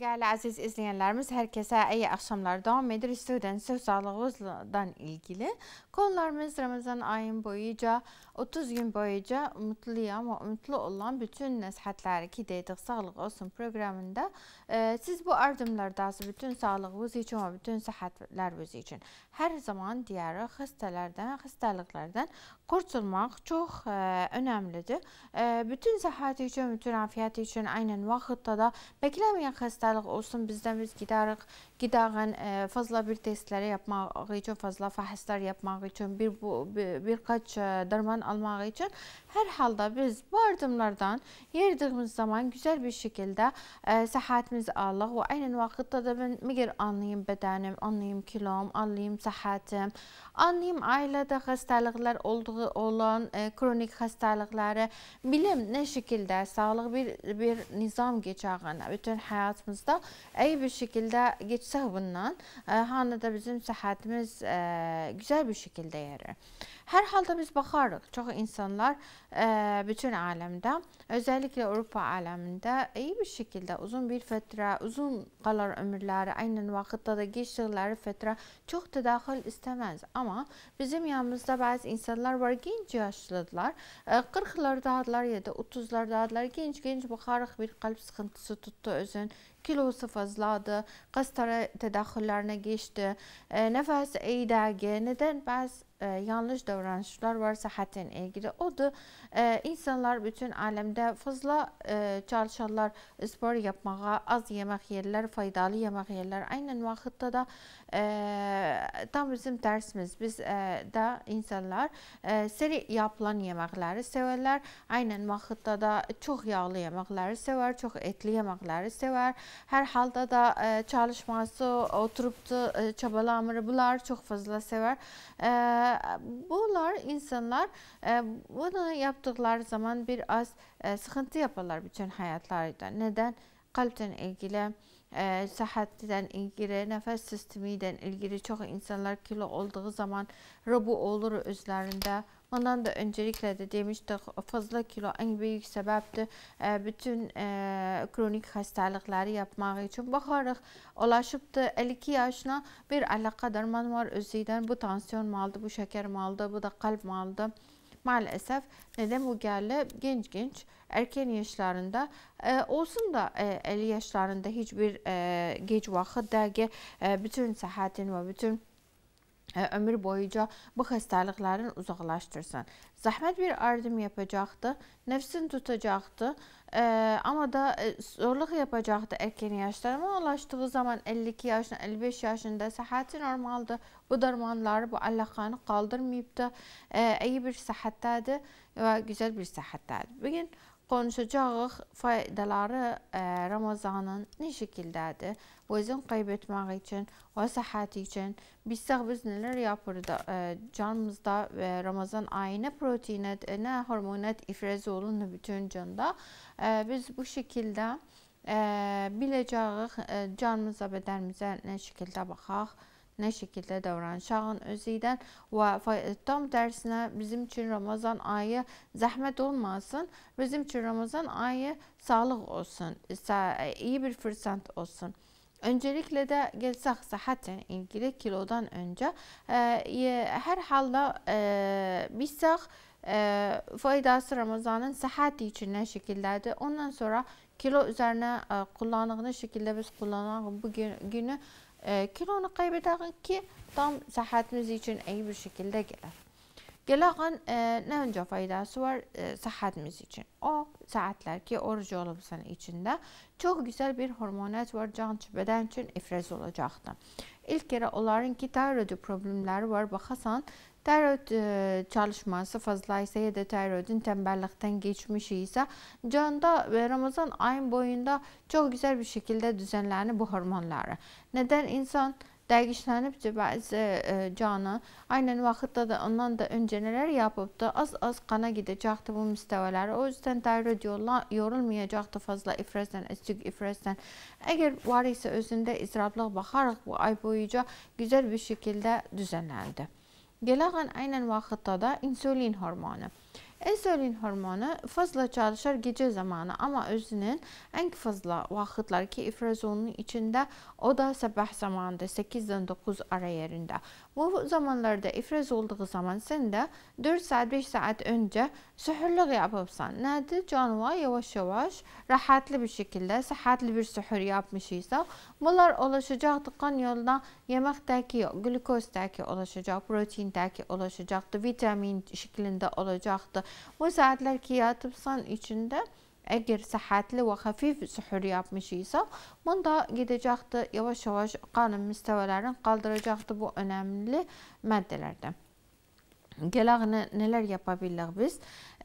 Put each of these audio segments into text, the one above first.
Değerli aziz izleyenlerimiz, herkese iyi akşamlar. Devam ediyoruz. Student söz ilgili Kollarımız Ramazan ayın boyunca 30 gün boyunca umutluyam və umutlu olan bütün nəsihətləri ki, dedik sağlıq olsun proqramında e, siz bu arzumlardası bütün sağlığınız üçün və bütün səhhətləriniz üçün hər zaman deyərik xəstələrdən, xəstəliklərdən qurtulmaq çox e, önəmlidir. E, bütün səhhət üçün, bütün afiyət üçün aynən vaxtda da bekləməyən xəstəlik olsun bizdən biz gidərik, gidəğin e, fazla bir testləri yapmaq üçün, fazla fəhslər yapmaq üçün, bir, bu, bir, bir qaç e, dərman almaq üçün hər halda biz bu yardımlardan yerdiyimiz zaman güzel bir şekilde e, sıhhatimizi alırıq və aynən vaxtda da mən məgər anlayım bədənim, anlayım kilom, anlayım sıhhatim, anlayım ailədə xəstəliklər olduğu olan e, kronik xəstəlikləri bilim nə şəkildə sağlıq bir, bir nizam geçəğini bütün həyatımızda iyi bir şəkildə geçsək bundan, e, hanı da bizim sıhhatimiz e, güzel bir şəkildə şəkildə yeri. Hər halda biz baxarıq, çox insanlar ə, e, bütün aləmdə, özəlliklə Avropa aləmində iyi bir şəkildə uzun bir fətrə, uzun qalar ömürləri, aynən vaxtda da keçdikləri fətrə çox tədəxil istəməz. Amma bizim yanımızda bəzi insanlar var, gənc yaşlıdılar, 40-lardadırlar e, ya da 30-lardadırlar, gənc-gənc baxarıq bir qalb sıxıntısı tutdu özün kilosi fazladi qiz tadahhullarına geçdi e, nafasi iydagi neden ba'zi e, yanlış davranışlar var sıhhatin ilgili. O da e, insanlar bütün aləmdə fazla e, çalışanlar spor yapmağa, az yemek yerlər, faydalı yemek yerlər. aynen vaxtda da e, tam bizim dersimiz Biz e, də insanlar e, seri yapılan yemekleri sevərlər. aynen vaxtda da çox yağlı yemekleri sever çok etli yemekleri sever her halde da e, çalışması, oturup da e, çabalamır. Bunlar çok fazla sever E, bunlar insanlar bunu yapdıqları zaman bir az sıxıntı yaparlar bütün həyatlarında. Nədən? Qalblə ilgili, səhhətlə ilgili, nəfəs sistemi ilə ilgili çox insanlar kilo olduğu zaman rubu olur özlərində. Ondan da öncelikle de demiştik fazla kilo en büyük sebeptir. E, bütün e, kronik hastalıkları yapmak için bakarız. Ulaşıp da 52 yaşına bir alakadar man var özüyden. Bu tansiyon maldı, bu şeker maldı, bu da kalp maldı. Maalesef neden bu geldi? Genç genç erken yaşlarında e, olsun da e, 50 yaşlarında hiçbir e, geç vaxtdagi e, bütün sahatin ve bütün ömür boyuca bu xəstəliklərin uzaqlaşdırsın. Zəhmət bir yardım yapacaqdı, nəfsin tutacaqdı, ə, amma da zorluq yapacaqdı erkən yaşda. Amma ulaşdığı zaman 52 yaşın, 55 yaşında səhhəti normaldır. Bu darmanları, bu əlaqəni qaldırmayıb da ə, iyi bir səhhətdədir və gözəl bir səhhətdədir. Bu gün Konuşacağıq faydaları e, Ramazanın nə şəkildədir? Vəzin qaybetmək üçün və səhhət üçün bilsək biz nələr yapırdı e, canımızda və e, Ramazan ayı nə proteinət, e, nə hormonat ifraz olunur bütün canda. E, biz bu şəkildə e, biləcəyik e, canımıza, bədənimizə nə şəkildə baxaq. E, nə şəkildə davranışağın özüydən və tam tərsinə bizim üçün Ramazan ayı zəhmət olmasın. Bizim üçün Ramazan ayı sağlıq olsun, iyi bir fırsat olsun. Öncelikle de gelsek sıhhatle ilgili kilodan önce e, her halde e, bilsek e, faydası Ramazan'ın sıhhati için ne şekildedir. Ondan sonra kilo üzerine e, kullandığını şekilde biz kullanalım bu günü kilonu kaybederek ki tam sıhhatimiz için iyi bir şekilde gelir. Gelağın e, ne önce faydası var e, sıhhatimiz için. O saatler ki oruç olumsun içinde çok güzel bir hormonat var can beden için ifraz olacaktı. İlk kere onların ki tiroid problemleri var. Baxasan Tarot e, çalışması fazlaysa ya da tarotin tembellikten geçmiş ise canda ve Ramazan ayın boyunda çok güzel bir şekilde düzenlenir bu hormonları. Neden insan dəyişlənibcə bəzi e, canı aynən vaxtda da ondan da öncə nələr yapıbdı, az-az qana gedəcəkdi bu müstəvələri. O yüzdən təyrid yorulmayacaqdı fazla ifrazdan, əstik ifrazdan. Əgər var isə özündə izrablıq baxaraq bu ay boyunca güzel bir şəkildə düzənləndi. Qelağan aynən vaxtda da insulin hormonu. İnsulin hormonu fazla çalışır gecə zamanı, amma özünün ən fazla vaxtlar ki, ifrazonun içində o da sabah zamanında 8-dən 9 ara yerində. Bu zamanlarda ifraz olduğu zaman sən də 4 saat 5 saat öncə sühürlük yapıbsan. Nədir? Canva yavaş-yavaş rahatlı bir şəkildə, sıhhatli bir sühür yapmışıysa, Bular oluşacaq kan yoluna yeməkdəki, glükozdəki oluşacaq, proteindəki oluşacaqdı, vitamin şəklində olacaqdı. Bu saatlər ki, yatıb içinde, eğer sıhhatli ve hafif suhur yapmışıysa bunda gidecekti yavaş yavaş kanın müstevelerini kaldıracaktı bu önemli maddelerde. Gelağını neler yapabiliriz biz?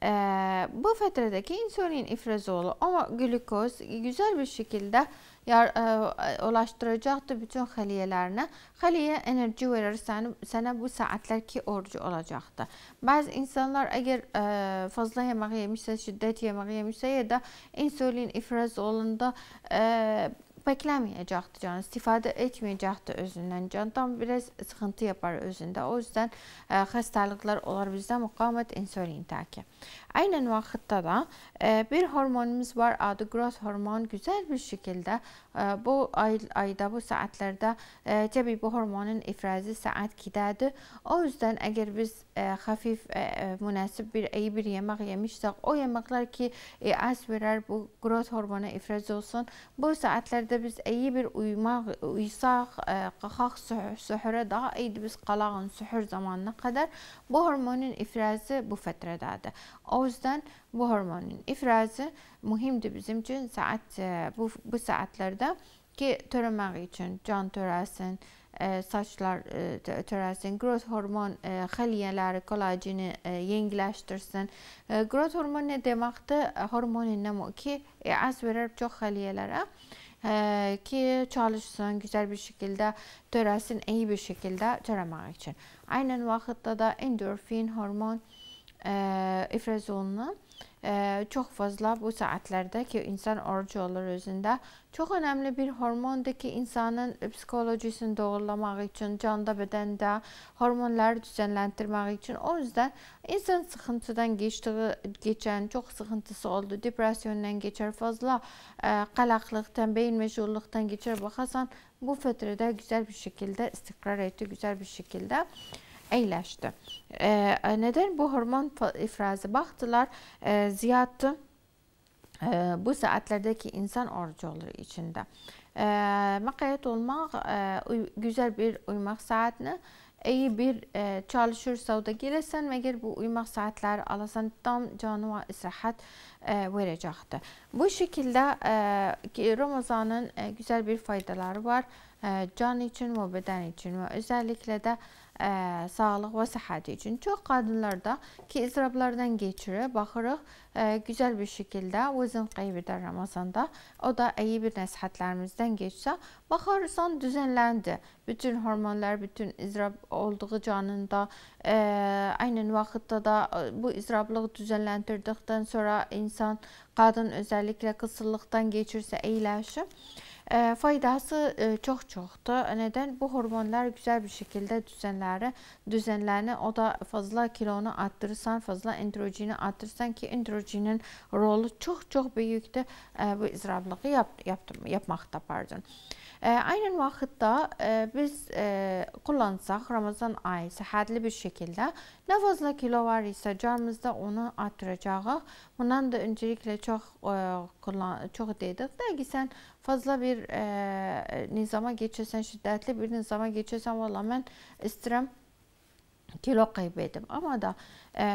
Ee, bu fetredeki insulin ifrazı olur ama glukoz güzel bir şekilde yar, ə, e, ulaşdıracaqdır bütün xəliyələrinə. Xəliyə enerji verir səni, sənə bu saatlər ki, orucu olacaqdır. Bəzi insanlar əgər ə, e, fazla yemək yemişsə, şiddət yemək yemişsə ya da insulin ifraz olunda ə, e, köpəklənməyəcəkdir, can istifadə etməyəcəkdir özündən. Candan biraz sıxıntı yapar özünde. O yüzden e, xəstəliklər olar bizde muqamet insulin təki. Aynı vaxtda da e, bir hormonumuz var adı growth hormon. Güzel bir şekilde e, bu ay, ayda bu saatlerde e, bu hormonun ifrazı saat 2 O yüzden eğer biz e, hafif e, e, münasib bir iyi bir yemek yemişsek o yemekler ki e, az verer bu growth hormonu ifraz olsun bu saatlerde Əgər biz iyi bir uyumaq, uyusaq, qalxaq e, sühürə daha eydi biz qalağın sühür zamanına kadar bu hormonun ifrazı bu fətrədədir. O yüzden bu hormonun ifrazı mühimdir bizim için saat e, bu, bu saatlərdə ki törəmək için can törəsin, e, saçlar törəlsin, growth hormon xəliyələri, kolajini yengiləşdirsin. Growth hormon nə deməkdir? Hormonin nəmə ki, az verər çox xəliyələrə. Ee, ki çalışsın, güzel bir şekilde töresin, iyi bir şekilde töremek için. aynı vakitte de endorfin hormon ee, ifrazolunu e, çox fazla bu saatlərdə ki, insan oruc olur özündə. Çox önəmli bir hormondur ki, insanın psixolojisini doğrulamaq üçün, canda bədəndə hormonları düzənləndirmək üçün. O yüzden insan sıxıntıdan keçdiyi, keçən, çox sıxıntısı oldu, depressiyondan keçər, fazla e, qalaqlıq, tənbəyin məşğulluqdan keçər. Baxasan, bu fötrədə gözəl bir şəkildə istiqrar etdi, gözəl bir şəkildə. eyləşdi. E, nədən bu hormon ifrazı baktılar? e, ziyaddır. E, bu saatlerdeki insan orucu içinde. E, məqayyət olmaq e, güzel bir uyumaq saatini iyi bir e, çalışır savda girəsən və bu uyumak saatləri alasan tam canıva istirahət e, verecektir. Bu şekilde e, Ramazanın e, güzel bir faydaları var. E, can için ve beden için ve özellikle de e, ə, sağlıq və səhhəti üçün. Çox qadınlarda ki, izrablardan keçirib, baxırıq, ə, gözəl bir şəkildə vəzin qeybidə Ramazanda, o da iyi bir nəsihətlərimizdən keçsə, baxarsan düzənləndi. Bütün hormonlar, bütün izrab olduğu canında, ə, aynən vaxtda da bu izrablıq düzənləndirdikdən sonra insan, qadın özəlliklə qısıllıqdan keçirsə, eyləşib, E, faydası e, çox-çoxdur. Nədən? Bu hormonlar gözəl bir şəkildə düzənləri, düzənləni o da fazla kilonu arttırırsan, fazla androjeni arttırırsan ki, androjenin rolu çox-çox böyükdür e, bu izrarlığı yap, yap, yapmaqda, pardon. E, Aynən vaxtda e, biz e, kullansaq Ramazan ayı səhhətli bir şəkildə nə fazla kilo var isə carımızda onu artıracağıq. Bundan da öncelikle çox e, kullan çox dedik də ki, sən fazla bir nizama geçirsən, şiddətli bir nizama geçirsən, valla mən istirəm kilo kaybettim ama da e,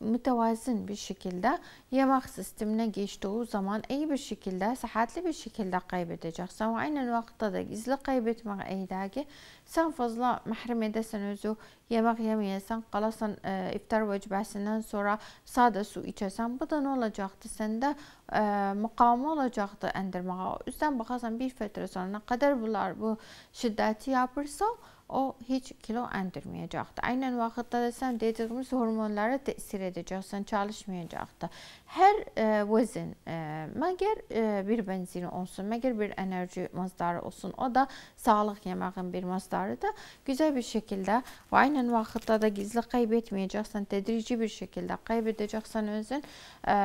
mütevazin bir şekilde yemek sistemine geçtiği zaman iyi bir şekilde, sıhhatli bir şekilde kaybedeceksin. Ve aynı vaxtda da gizli kaybetmek iyidagi sen fazla mahrum edesen özü yemek yemeyesen, kalasan e, iftar vecbəsindən sonra sade su içesen, bu da ne olacaktı? Sende e, muqamı olacaktı endirmağa. Üstten bakarsan bir fətrə sonra ne kadar bunlar bu şiddəti yapırsa, o heç kilo endirməyəcəkdi. Aynən vaxtda desəm dediyimiz hormonlara təsir edəcəksən, çalışmayacaqdı. Hər e, vəzin e, məgər e, bir benzin olsun, məgər bir enerji mazdarı olsun, o da sağlıq yeməyin bir mazdarıdır. Gözəl bir şəkildə və aynən vaxtda da gizli qeyb etməyəcəksən, tədrici bir şəkildə qeyb edəcəksən özün, e,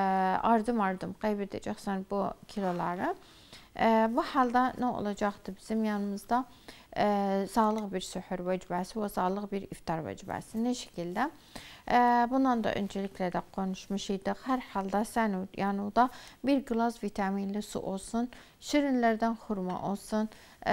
ardım-ardım qeyb edəcəksən bu kiloları. E, bu halda nə olacaqdı bizim yanımızda? E, e, sağlık bir sühür vecbesi ve sağlık bir iftar vecbesi. Ne şekilde? Ee, e, bundan da öncelikle de konuşmuş idik. Herhalde sen yani da bir glas vitaminli su olsun, şirinlerden xurma olsun, e,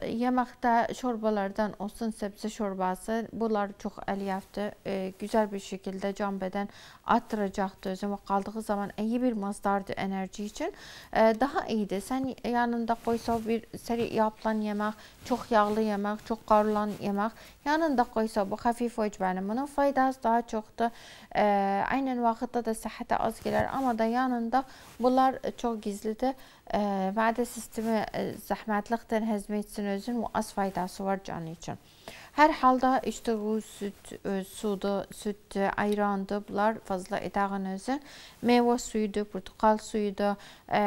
ee, yemekte çorbalardan olsun, sebze çorbası. Bunlar çok eliyafdı. E, güzel bir şekilde can beden attıracaktı özüme kaldığı zaman iyi bir mazdardı enerji için. E, daha iyidir. Sen yanında koysa bir seri yapılan yemek çok çox yağlı yemək, çox qarulan yemək yanında qoysa bu xəfif vəcbəni. Bunun faydası daha çoxdur. E, aynən vaxtda da səhhətə az gələr, amma da yanında bunlar çox gizlidir. E, mədə sistemi zəhmətlikdən həzm etsin özün, bu az faydası var canı üçün. Hər halda içdiyi süd, öz, e, sudu, süddü, ayrandı, bunlar fazla edağın özü. Meyvə suyudu, portakal suyudu, e,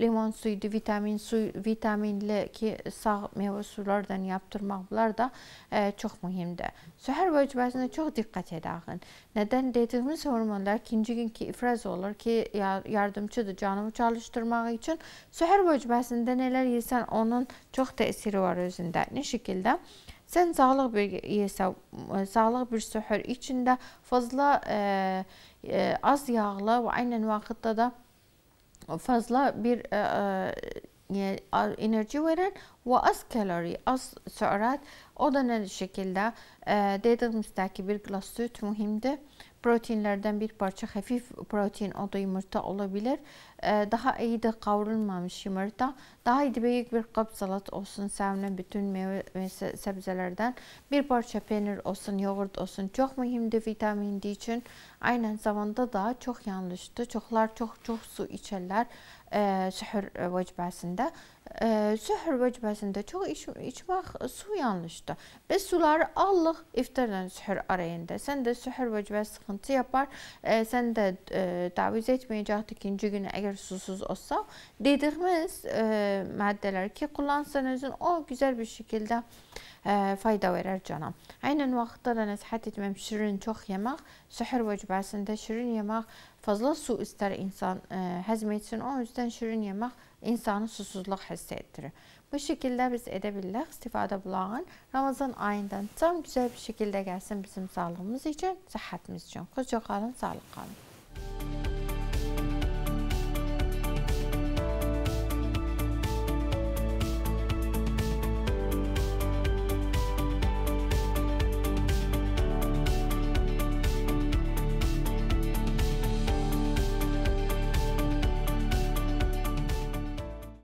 limon suyudu, vitamin suyu, vitaminli ki sağ meyvə sulardan yaptırmaq bunlar da e, çox mühimdir. Səhər vəcibəsində çox diqqət edağın. Nədən dediyimiz hormonlar ikinci günkü ifraz olur ki, yardımçıdır canımı çalışdırmaq üçün. Səhər vəcibəsində nələr yeyirsən onun çox təsiri var özündə. Nə şəkildə? Sən sağlıq yeyəsə, sağlıq bir e, sühür e, içində fazla e, e, az yağlı və aynən vaxtda da fazla bir e, e, e enerji veren ve az kalori, az sürat. O da ne şekilde? E, dediğimizdeki bir glas süt mühimdir. proteinlərdən bir parça xəfif protein adı yumurta ola bilər. Daha iydə qavrulmamış yumurta, daha ideal bir qab salat olsun, səmlə bütün meyvə səbzələrdən bir parça peynir olsun, yoğurt olsun. Çox mühimdir vitamin D üçün. Aynən zamanda da çox yanlışdır. Çoxlar çox çox su içərlər sühür vəcbəsində. Sühür vəcbəsində çox iç, içmək su yanlışdır. Biz suları allıq iftarla sühür arayında. Sən də sühür vəcbəsi sıxıntı yapar. Sən də taviz etməyəcəkdi ikinci gün əgər susuz olsa. Dediyimiz maddələri ki, kullansan özün o güzel bir şəkildə fayda verər cana. Aynən vaxtda da nəsihət etməm şirin çox yemək, sühür vəcbəsində şirin yemək Fazla su istər insan ə, e, həzm etsin, o üzdən şirin yemək insanı susuzluq hiss etdirir. Bu şəkildə biz edə bilərik istifadə bulağın Ramazan ayından tam gözəl bir şəkildə gəlsin bizim sağlığımız üçün, səhhətimiz üçün. Xoşça qalın, sağlıq qalın.